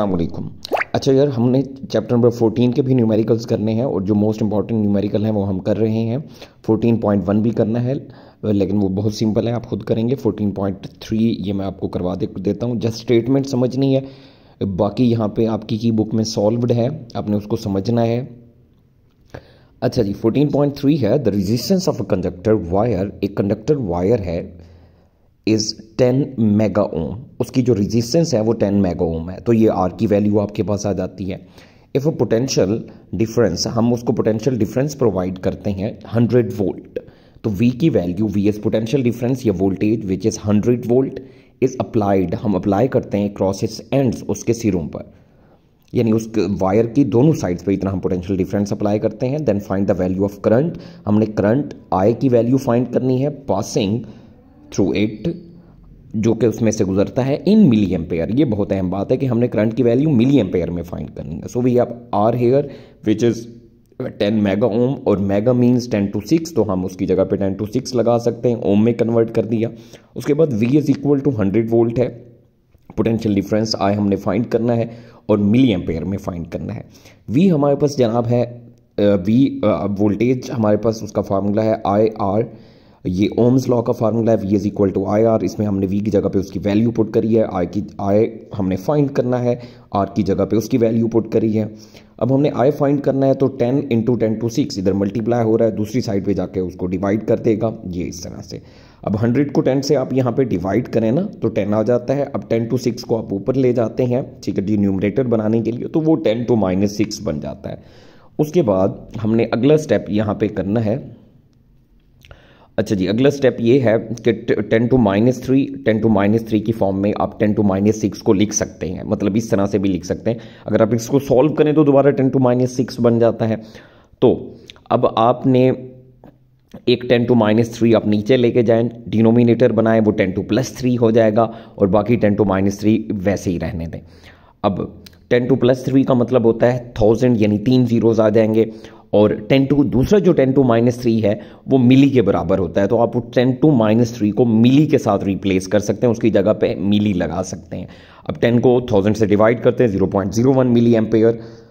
अलमैकम अच्छा यार हमने चैप्टर नंबर 14 के भी न्यूमेरिकल्स करने हैं और जो मोस्ट इंपॉर्टेंट न्यूमेरिकल हैं वो हम कर रहे हैं 14.1 भी करना है लेकिन वो बहुत सिंपल है आप खुद करेंगे 14.3 ये मैं आपको करवा दे देता हूँ जस्ट स्टेटमेंट समझनी है बाकी यहाँ पे आपकी की बुक में सॉल्वड है आपने उसको समझना है अच्छा जी 14.3 है the resistance of a conductor wire एक कंडक्टर वायर है इज़ 10 मेगा ओम उसकी जो रेजिस्टेंस है वो 10 मेगा ओम है तो ये आर की वैल्यू आपके पास आ जाती है इफ़ पोटेंशियल डिफरेंस हम उसको पोटेंशियल डिफरेंस प्रोवाइड करते हैं 100 वोल्ट तो वी की value V is potential difference या voltage which is 100 volt is applied हम अप्लाई करते हैं क्रॉस इट्स एंड्स उसके सिरों पर यानी उस वायर की दोनों साइड्स पे इतना हम पोटेंशियल डिफरेंस अप्लाई करते हैं then find the value of current हमने करंट आई की वैल्यू फाइंड करनी है पासिंग थ्रू एट जो कि उसमें से गुजरता है इन मिली एम्पेयर ये बहुत अहम बात है कि हमने करंट की वैल्यू मिली एम्पेयर में फाइंड करनी है सो वी आप R here which is ten mega ohm और mega means ten to six तो हम उसकी जगह पे टेन टू सिक्स लगा सकते हैं ओम में कन्वर्ट कर दिया उसके बाद V is equal to hundred volt है पोटेंशियल डिफरेंस आई हमने फाइंड करना है और मिली एम्पेयर में फाइंड करना है वी हमारे पास जनाब है वी वोल्टेज हमारे पास उसका फार्मूला है आई आर ये ओम्स लॉ का फार्मूला है V is equal to I R इसमें हमने वी की जगह पे उसकी वैल्यू पुट करी है आई की आई हमने फाइंड करना है आर की जगह पे उसकी वैल्यू पुट करी है अब हमने आई फाइंड करना है तो ten into ten to six इधर मल्टीप्लाई हो रहा है दूसरी साइड पे जाके उसको डिवाइड कर देगा ये इस तरह से अब हंड्रेड को टेन से आप यहाँ पे डिवाइड करें ना तो टेन आ जाता है अब टेन टू सिक्स को आप ऊपर ले जाते हैं ठीक है जी न्यूमरेटर बनाने के लिए तो वो टेन टू माइनस सिक्स बन जाता है उसके बाद हमने अगला स्टेप यहाँ पे करना है अच्छा जी अगला स्टेप ये है कि ten to minus three ten to minus three की फॉर्म में आप टेन टू माइनस सिक्स को लिख सकते हैं मतलब इस तरह से भी लिख सकते हैं अगर आप इसको सॉल्व करें तो दोबारा टेन टू माइनस सिक्स बन जाता है तो अब आपने एक टेन टू माइनस थ्री आप नीचे लेके जाएं डिनोमिनेटर बनाए वो टेन टू प्लस थ्री हो जाएगा और बाकी टेन टू माइनस थ्री वैसे ही रहने दें अब टेन टू प्लस थ्री का मतलब होता है थाउजेंड यानी तीन जीरोज़ आ जाएंगे और टेन टू दूसरा जो टेन टू माइनस थ्री है वो मिली के बराबर होता है तो आप टेन टू माइनस थ्री को मिली के साथ रिप्लेस कर सकते हैं उसकी जगह पे मिली लगा सकते हैं अब टेन को थाउजेंड से डिवाइड करते हैं zero point zero one milli ampere